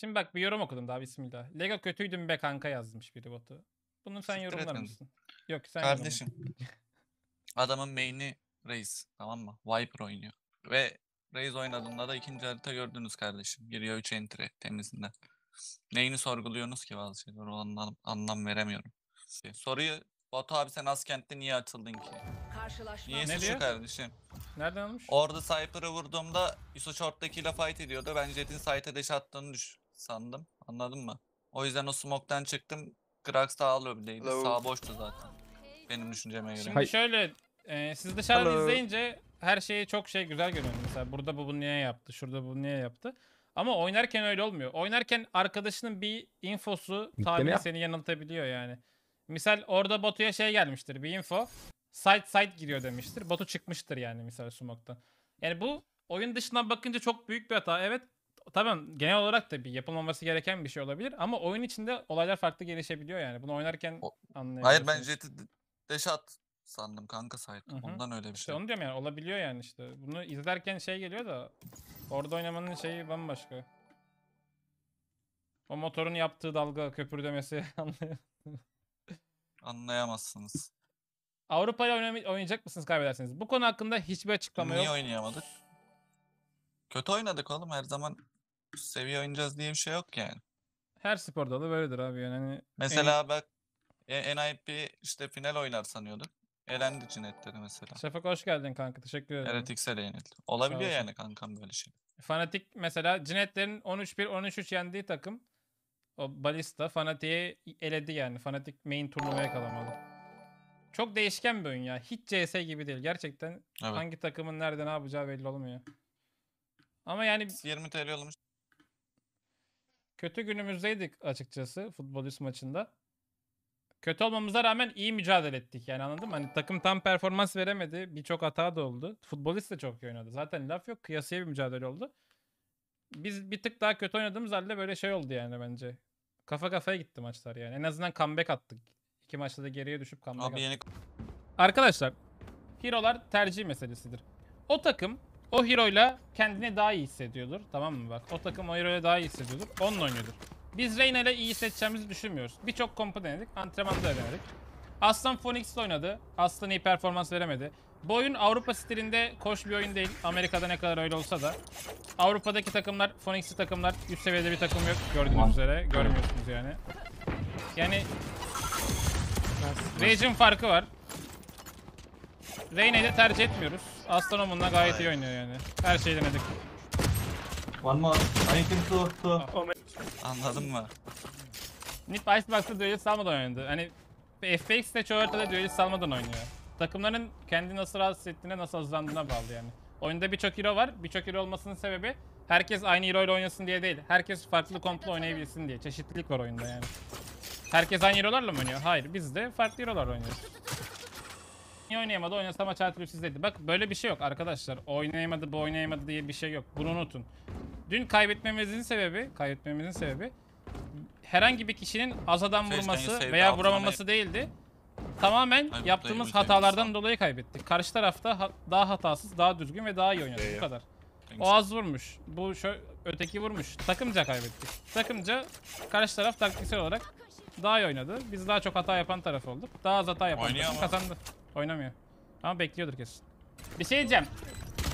Şimdi bak bir yorum okudum daha bismillah. Lego kötüydüm be kanka yazmış biri botu. Bunu sen Siktir yorumlar etmedim. mısın? Yok sen Kardeşim. Adamın main'i Reis tamam mı? Viper oynuyor. Ve Reis oynadığında da ikinci harita gördünüz kardeşim. Giriyor 3 entry temizinden. Neyini sorguluyorsunuz ki bazı şeyler? O anlam, veremiyorum. soruyu Batu abi sen Askent'te niye atıldın ki? Karşılaşma. Niye Ne suçlu diyor? kardeşim? Nereden almış? Orada Cypher'ı vurduğumda Yusu Short'takiyle fight ediyordu. Ben Jet'in site'e deş attığını düş sandım. Anladın mı? O yüzden o smoke'tan çıktım. Grax sağ lobideydi. Hello. Sağ boştu zaten. Benim düşünceme göre. Şimdi şöyle e, siz dışarıda Hello. izleyince her şeyi çok şey güzel görüyorum. Mesela burada bu bunu niye yaptı, şurada bu niye yaptı. Ama oynarken öyle olmuyor. Oynarken arkadaşının bir infosu tabii seni yanıltabiliyor yani. Misal orada Batu'ya şey gelmiştir bir info. Side side giriyor demiştir. Batu çıkmıştır yani misal Smoke'tan. Yani bu oyun dışından bakınca çok büyük bir hata. Evet Tabii genel olarak da bir yapılmaması gereken bir şey olabilir ama oyun içinde olaylar farklı gelişebiliyor yani. Bunu oynarken O- Hayır ben Jet'i deşe sandım kanka sahip. Ondan öyle bir İşte şey. onu diyorum yani olabiliyor yani işte. Bunu izlerken şey geliyor da orada oynamanın şeyi bambaşka. O motorun yaptığı dalga köpürdemesi anlıyor. Anlayamazsınız. Avrupa'yı oynayacak mısınız kaybedersiniz? Bu konu hakkında hiçbir açıklama Niye yok. oynayamadık? Kötü oynadık oğlum her zaman üst seviye oynayacağız diye bir şey yok yani. Her sporda da böyledir abi yani. Hani mesela en... bak e, NIP işte final oynar sanıyorduk. Elendi Cinetleri mesela. Şafak hoş geldin kanka. Teşekkür ederim. Heretiksel yenildi. Olabiliyor yani kankam böyle şey. Fanatik mesela Cinetlerin 13-1 13-3 yendiği takım o Balista Fanatik'i eledi yani. Fanatik main turnuvaya kalamadı. Çok değişken bir oyun ya. Hiç CS gibi değil. Gerçekten evet. hangi takımın nerede ne yapacağı belli olmuyor. Ama yani 20 TL olmuş kötü günümüzdeydik açıkçası futbolist maçında. Kötü olmamıza rağmen iyi mücadele ettik yani anladın mı? Hani takım tam performans veremedi. Birçok hata da oldu. Futbolist de çok iyi oynadı. Zaten laf yok. Kıyasıya bir mücadele oldu. Biz bir tık daha kötü oynadığımız halde böyle şey oldu yani bence. Kafa kafaya gitti maçlar yani. En azından comeback attık. İki maçta da geriye düşüp comeback Abi attık. Yeni... Arkadaşlar, hero'lar tercih meselesidir. O takım o hero ile kendini daha iyi hissediyordur. Tamam mı bak? O takım o ile daha iyi hissediyordur. Onunla oynuyordur. Biz Reyna ile iyi seçeceğimizi düşünmüyoruz. Birçok kompo denedik. Antrenmanda öğrendik. Aslan Phoenix'le oynadı. Aslan iyi performans veremedi. Bu oyun Avrupa stilinde koş bir oyun değil. Amerika'da ne kadar öyle olsa da. Avrupa'daki takımlar, Phoenix'li takımlar üst seviyede bir takım yok gördüğünüz üzere. Görmüyorsunuz yani. Yani region farkı var. Reyna'yı de tercih etmiyoruz. Astronomun'la gayet iyi oynuyor yani. Her şeyi denedik. One more. I think two, two. Oh, oh, Anladın mı? Nip Icebox'ta Duelist salmadan oynadı. Hani FPX'de çoğu haritada Duelist salmadan oynuyor. Takımların kendi nasıl rahatsız ettiğine, nasıl hızlandığına bağlı yani. Oyunda birçok hero var. Birçok hero olmasının sebebi herkes aynı hero ile oynasın diye değil. Herkes farklı komplo oynayabilsin diye. Çeşitlilik var oyunda yani. Herkes aynı hero'larla mı oynuyor? Hayır. Biz de farklı hero'lar oynuyoruz. Niye oynayamadı? Oynasa maç artık dedi. Bak böyle bir şey yok arkadaşlar. Oynayamadı, bu oynayamadı diye bir şey yok. Bunu unutun. Dün kaybetmemizin sebebi, kaybetmemizin sebebi herhangi bir kişinin azadan vurması veya vuramaması değildi. Tamamen yaptığımız hatalardan dolayı kaybettik. Karşı tarafta daha hatasız, daha düzgün ve daha iyi oynadı. Bu kadar. O az vurmuş. Bu şöyle öteki vurmuş. Takımca kaybettik. Takımca karşı taraf taktiksel olarak daha iyi oynadı. Biz daha çok hata yapan taraf olduk. Daha az hata yapan taraf kazandı. Oynamıyor. Ama bekliyordur kesin. Bir şey diyeceğim.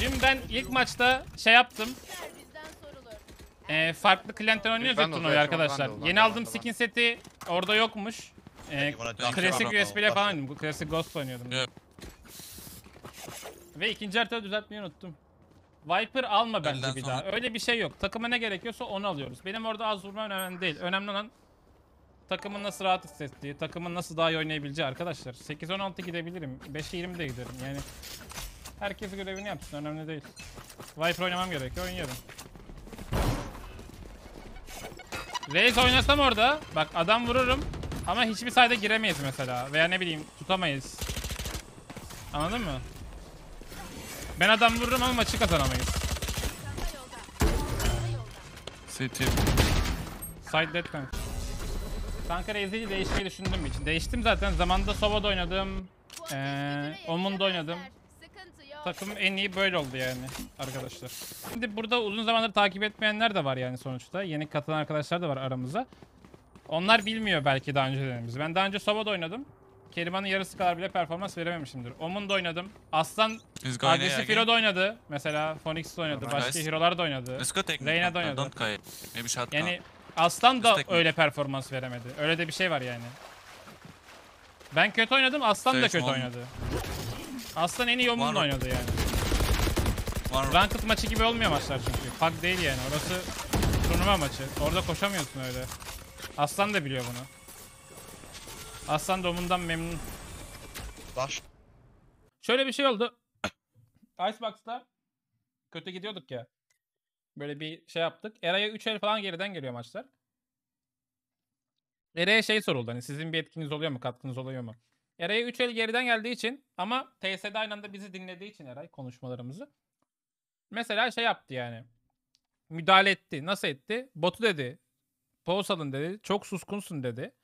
Dün ben ilk maçta şey yaptım. E, farklı klientten oynuyoruz ya turnuvayı arkadaşlar. Yeni aldığım skin seti orada yokmuş. E, klasik USB ile falan oynuyordum. Klasik Ghost oynuyordum. Evet. Ve ikinci haritayı düzeltmeyi unuttum. Viper alma bence Elden bir sonra... daha. Öyle bir şey yok. Takıma ne gerekiyorsa onu alıyoruz. Benim orada az vurmam önemli değil. Önemli olan takımın nasıl rahat hissettiği, takımın nasıl daha iyi oynayabileceği arkadaşlar. 8-16 gidebilirim. 5 20 de giderim. Yani herkes görevini yapsın. Önemli değil. Viper oynamam gerekiyor. oynuyorum. Reis oynasam orada. Bak adam vururum. Ama hiçbir sayda giremeyiz mesela. Veya ne bileyim tutamayız. Anladın mı? Ben adam vururum ama maçı kazanamayız. City. Side dead kanka. Sankara izleyici değişmeyi düşündüğüm için. Değiştim zaten. Zamanında Sova'da oynadım. Ee, Omun'da oynadım. Takım en iyi böyle oldu yani arkadaşlar. Şimdi burada uzun zamandır takip etmeyenler de var yani sonuçta. Yeni katılan arkadaşlar da var aramıza. Onlar bilmiyor belki daha önce denemizi. Ben daha önce Sova'da oynadım. Keriman'ın yarısı kadar bile performans verememişimdir. Omun'da oynadım. Aslan agresif hero da oynadı. Mesela Phoenix'de oynadı. Başka hero'lar da oynadı. Reyna'da oynadı. Yani Aslan da Destek öyle performans veremedi. Öyle de bir şey var yani. Ben kötü oynadım, Aslan Stage da kötü one. oynadı. Aslan en iyi yolunun oynadı yani. Var mı? Ranked maçı gibi olmuyor maçlar çünkü. Pug değil yani. Orası turnuva maçı. Orada koşamıyorsun öyle. Aslan da biliyor bunu. Aslan domundan memnun. Baş. Şöyle bir şey oldu. Icebox'ta kötü gidiyorduk ya. Böyle bir şey yaptık. Eray'a 3 el falan geriden geliyor maçlar. Eray'a şey soruldu hani sizin bir etkiniz oluyor mu, katkınız oluyor mu? Eray'a 3 el geriden geldiği için ama TS'de aynı anda bizi dinlediği için Eray konuşmalarımızı. Mesela şey yaptı yani. Müdahale etti. Nasıl etti? Botu dedi. Poz alın dedi. Çok suskunsun dedi.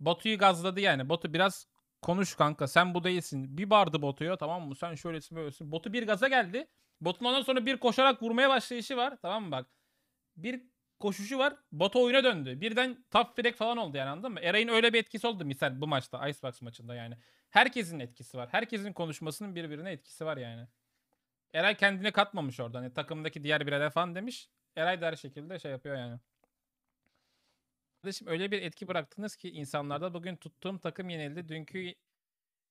Botu'yu gazladı yani. Botu biraz konuş kanka sen bu değilsin. Bir bardı Batu'ya tamam mı? Sen şöylesin böylesin. Botu bir gaza geldi. Bot'un ondan sonra bir koşarak vurmaya başlayışı var. Tamam mı bak? Bir koşuşu var. Bot oyuna döndü. Birden top frag falan oldu yani anladın mı? Eray'ın öyle bir etkisi oldu misal bu maçta. Icebox maçında yani. Herkesin etkisi var. Herkesin konuşmasının birbirine etkisi var yani. Eray kendini katmamış orada. Hani e, takımdaki diğer bireyler falan demiş. Eray da her şekilde şey yapıyor yani. Kardeşim öyle bir etki bıraktınız ki insanlarda bugün tuttuğum takım yenildi. Dünkü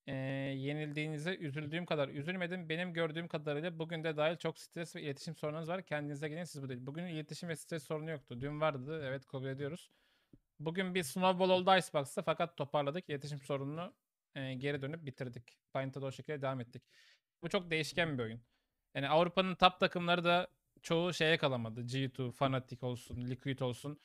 e, yenildiğinize üzüldüğüm kadar üzülmedim. Benim gördüğüm kadarıyla bugün de dahil çok stres ve iletişim sorununuz var. Kendinize gelin siz bu değil. Bugün iletişim ve stres sorunu yoktu. Dün vardı evet kabul ediyoruz. Bugün bir snowball oldu Icebox'ta fakat toparladık. iletişim sorununu e, geri dönüp bitirdik. Pint'e de o şekilde devam ettik. Bu çok değişken bir oyun. Yani Avrupa'nın top takımları da çoğu şeye kalamadı. G2, Fnatic olsun, Liquid olsun.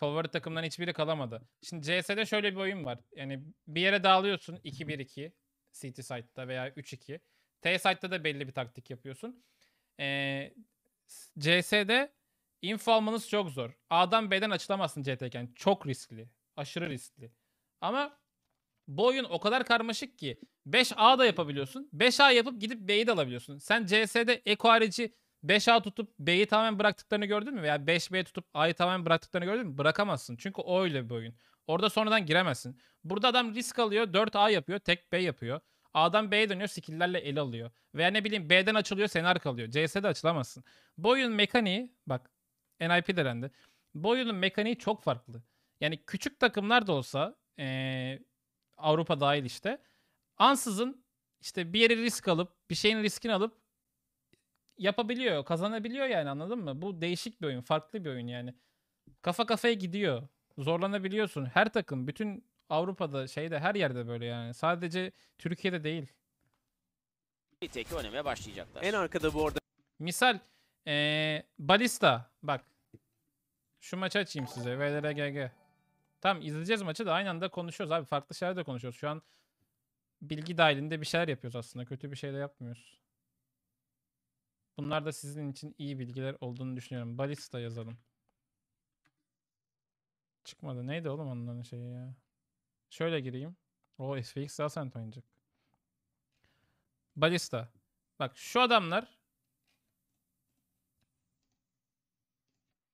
Favori takımdan hiçbiri kalamadı. Şimdi CS'de şöyle bir oyun var. Yani bir yere dağılıyorsun 2-1-2 CT site'da veya 3-2. T site'da da belli bir taktik yapıyorsun. Ee, CS'de info almanız çok zor. A'dan B'den açılamazsın CT'ken. Çok riskli. Aşırı riskli. Ama bu oyun o kadar karmaşık ki 5A da yapabiliyorsun. 5A yapıp gidip B'yi de alabiliyorsun. Sen CS'de eko harici 5A tutup B'yi tamamen bıraktıklarını gördün mü? Veya 5B tutup A'yı tamamen bıraktıklarını gördün mü? Bırakamazsın. Çünkü o öyle bir oyun. Orada sonradan giremezsin. Burada adam risk alıyor. 4A yapıyor. Tek B yapıyor. A'dan B'ye dönüyor. Skill'lerle el alıyor. Veya ne bileyim B'den açılıyor. Senar kalıyor. CS'de açılamazsın. Bu oyunun mekaniği bak NIP denendi. Bu oyunun mekaniği çok farklı. Yani küçük takımlar da olsa ee, Avrupa dahil işte ansızın işte bir yere risk alıp bir şeyin riskini alıp yapabiliyor, kazanabiliyor yani anladın mı? Bu değişik bir oyun, farklı bir oyun yani. Kafa kafaya gidiyor. Zorlanabiliyorsun. Her takım, bütün Avrupa'da, şeyde her yerde böyle yani. Sadece Türkiye'de değil. Bir tek oynamaya başlayacaklar. En arkada bu arada. Misal ee, Balista bak. Şu maçı açayım size. VLRGG. Tamam izleyeceğiz maçı da aynı anda konuşuyoruz abi. Farklı şeylerde konuşuyoruz. Şu an bilgi dahilinde bir şeyler yapıyoruz aslında. Kötü bir şey de yapmıyoruz. Bunlar da sizin için iyi bilgiler olduğunu düşünüyorum. Balista yazalım. Çıkmadı. Neydi oğlum onların şeyi ya? Şöyle gireyim. O SFX daha sent oynayacak. Balista. Bak şu adamlar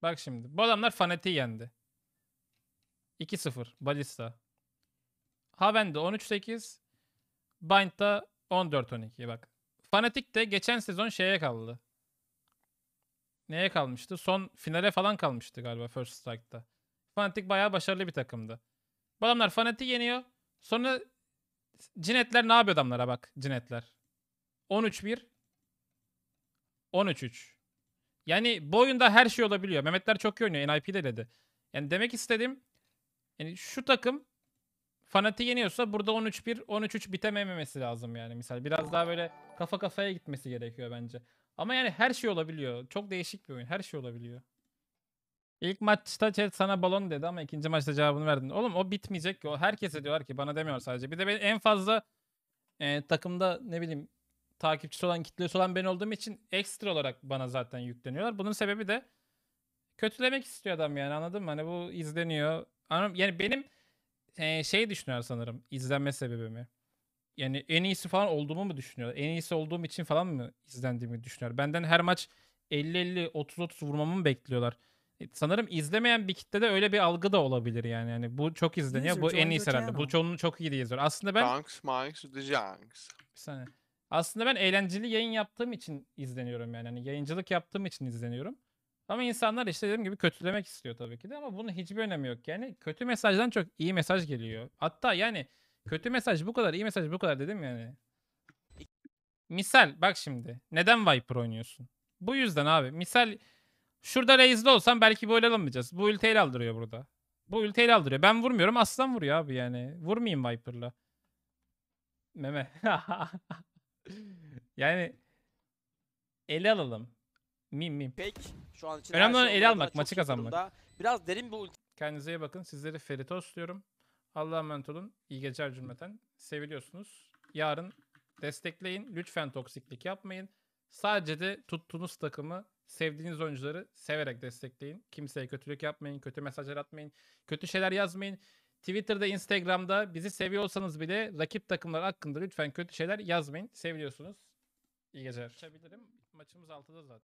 Bak şimdi. Bu adamlar faneti yendi. 2-0 Balista. Haven'de 13-8. Bind'da 14-12. Bak Fanatik de geçen sezon şeye kaldı. Neye kalmıştı? Son finale falan kalmıştı galiba First Strike'da. Fanatik bayağı başarılı bir takımdı. Bu adamlar Fanatik yeniyor. Sonra Cinetler ne yapıyor adamlara bak Cinetler. 13-1 13-3. Yani bu oyunda her şey olabiliyor. Mehmetler çok iyi oynuyor. de dedi. Yani demek istedim yani şu takım Fanati yeniyorsa burada 13-1, 13-3 bitememesi lazım yani misal. Biraz daha böyle kafa kafaya gitmesi gerekiyor bence. Ama yani her şey olabiliyor. Çok değişik bir oyun. Her şey olabiliyor. İlk maçta chat sana balon dedi ama ikinci maçta cevabını verdin. Oğlum o bitmeyecek ki. O herkese diyorlar ki bana demiyor sadece. Bir de ben en fazla e, takımda ne bileyim takipçisi olan, kitlesi olan ben olduğum için ekstra olarak bana zaten yükleniyorlar. Bunun sebebi de kötülemek istiyor adam yani anladın mı? Hani bu izleniyor. Yani benim şey düşünüyor sanırım izlenme sebebi mi? Yani en iyisi falan olduğumu mu düşünüyor? En iyisi olduğum için falan mı izlendiğimi düşünüyor? Benden her maç 50-50, 30-30 vurmamı mı bekliyorlar? E, sanırım izlemeyen bir kitlede öyle bir algı da olabilir yani. yani bu çok izleniyor. Bu en iyisi herhalde. Bu çoğunun çok iyi diye Aslında ben... Thanks, Mike's, the Junks. Bir saniye. Aslında ben eğlenceli yayın yaptığım için izleniyorum yani. yani. Yayıncılık yaptığım için izleniyorum. Ama insanlar işte dediğim gibi kötülemek istiyor tabii ki de ama bunun hiçbir önemi yok. Yani kötü mesajdan çok iyi mesaj geliyor. Hatta yani kötü mesaj bu kadar, iyi mesaj bu kadar dedim yani. Misal bak şimdi. Neden Viper oynuyorsun? Bu yüzden abi. Misal şurada Raze'de olsam belki böyle alamayacağız. Bu ülteyle aldırıyor burada. Bu ülteyle aldırıyor. Ben vurmuyorum. Aslan vuruyor abi yani. Vurmayayım Viper'la. Meme. yani ele alalım. Mim mim. Pek şu an için Önemli olan şey ele almak, maçı kazanmak. Biraz derin bir ulti. Kendinize iyi bakın. Sizleri Feritos diyorum. Allah'a emanet olun. İyi geceler cümleten. Seviliyorsunuz. Yarın destekleyin. Lütfen toksiklik yapmayın. Sadece de tuttuğunuz takımı, sevdiğiniz oyuncuları severek destekleyin. Kimseye kötülük yapmayın, kötü mesajlar atmayın, kötü şeyler yazmayın. Twitter'da, Instagram'da bizi seviyorsanız bile rakip takımlar hakkında lütfen kötü şeyler yazmayın. Seviyorsunuz. İyi geceler. Maçımız altıda zaten.